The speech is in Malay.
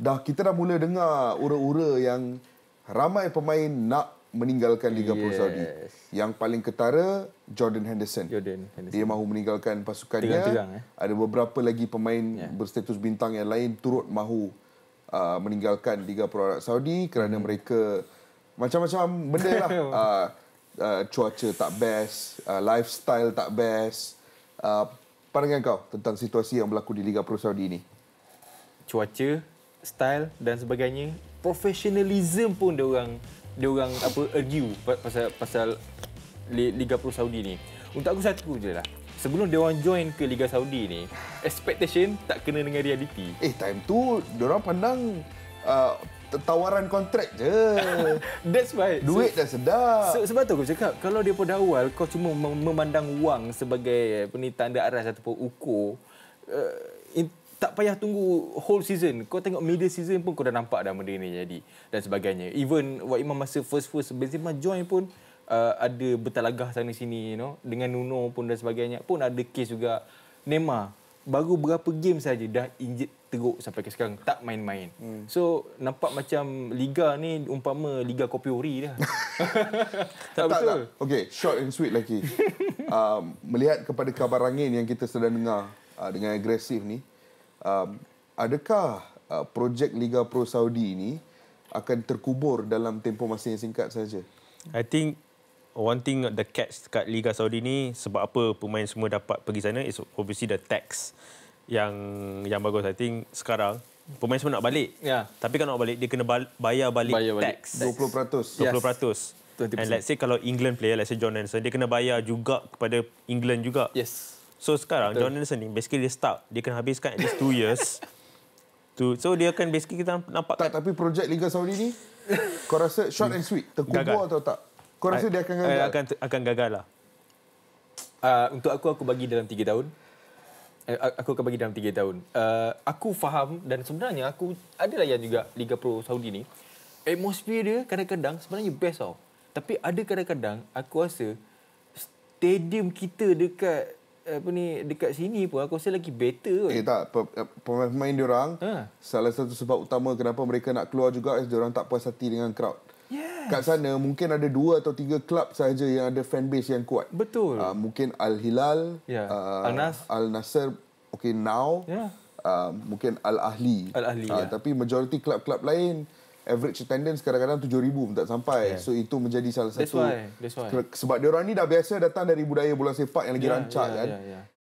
dah kita dah mula dengar ura-ura yang ramai pemain nak meninggalkan Liga yes. Saudi. Yang paling ketara Jordan Henderson. Jordan Henderson. Dia mahu meninggalkan pasukannya. Eh? Ada beberapa lagi pemain yeah. berstatus bintang yang lain turut mahu uh, meninggalkan Liga Pro Arab Saudi kerana mm. mereka macam-macam benda lah. uh, uh, cuaca tak best, uh, lifestyle tak best. Uh, pandangan kau tentang situasi yang berlaku di Liga Pro Saudi ini? Cuaca style dan sebagainya professionalism pun dia orang dia orang apa argue pasal pasal Liga Pro Saudi ni untuk aku satu je lah sebelum dia orang join ke Liga Saudi ni expectation tak kena dengan reality eh time tu dia orang pandang uh, tawaran kontrak je that's why duit so, dah sedap. so, sebab tu aku cakap kalau dia pada awal kau cuma memandang wang sebagai apa aras ataupun ukur uh, tak payah tunggu whole season. Kau tengok middle season pun kau dah nampak dah benda ni jadi dan sebagainya. Even Wak Imam masa first-first Benzema join pun uh, ada bertalagah sana sini you know dengan Nuno pun dan sebagainya pun ada case juga Neymar baru berapa game saja dah injet teruk sampai ke sekarang tak main-main. Hmm. So nampak macam liga ni umpama liga kopi ori dah. tak, tak, tak. Okey, short and sweet lagi. um, melihat kepada kabar angin yang kita sedang dengar uh, dengan agresif ni, um, adakah uh, projek Liga Pro Saudi ini akan terkubur dalam tempoh masa yang singkat saja? I think one thing the catch kat Liga Saudi ni sebab apa pemain semua dapat pergi sana is obviously the tax yang yang bagus. I think sekarang pemain semua nak balik. Ya. Yeah. Tapi kalau nak balik dia kena bayar balik, bayar balik. tax 20%. 20%. Yes. 20%. And let's say kalau England player, let's say John Anderson, dia kena bayar juga kepada England juga. Yes. So sekarang Betul. John Anderson ni basically dia stuck. Dia kena habiskan at least 2 years. to, so dia akan basically kita nampak tak tapi projek Liga Saudi ni kau rasa short and sweet terkubur atau tak? Kau rasa I, dia akan gagal? Eh, akan akan gagal lah. Uh, untuk aku aku bagi dalam 3 tahun. Uh, aku akan bagi dalam 3 tahun. Uh, aku faham dan sebenarnya aku ada yang juga Liga Pro Saudi ni. Atmosphere dia kadang-kadang sebenarnya best tau. Tapi ada kadang-kadang aku rasa stadium kita dekat apa ni dekat sini pun aku rasa lagi better kot. Eh tak eh, pemain-pemain dia orang ha. salah satu sebab utama kenapa mereka nak keluar juga is dia orang tak puas hati dengan crowd. Yes. Kat sana mungkin ada dua atau tiga klub saja yang ada fan base yang kuat. Betul. Uh, mungkin Al Hilal, yeah. uh, ah, Al Nasr, okay now. Yeah. Ya. Uh, mungkin Al Ahli. Al Ahli. Uh, ah, yeah. Tapi majoriti klub-klub lain average attendance kadang-kadang 7000 pun tak sampai yeah. so itu menjadi salah satu that's why, that's why. sebab dia orang ni dah biasa datang dari budaya bola sepak yang lagi yeah, rancak yeah, kan yeah, yeah,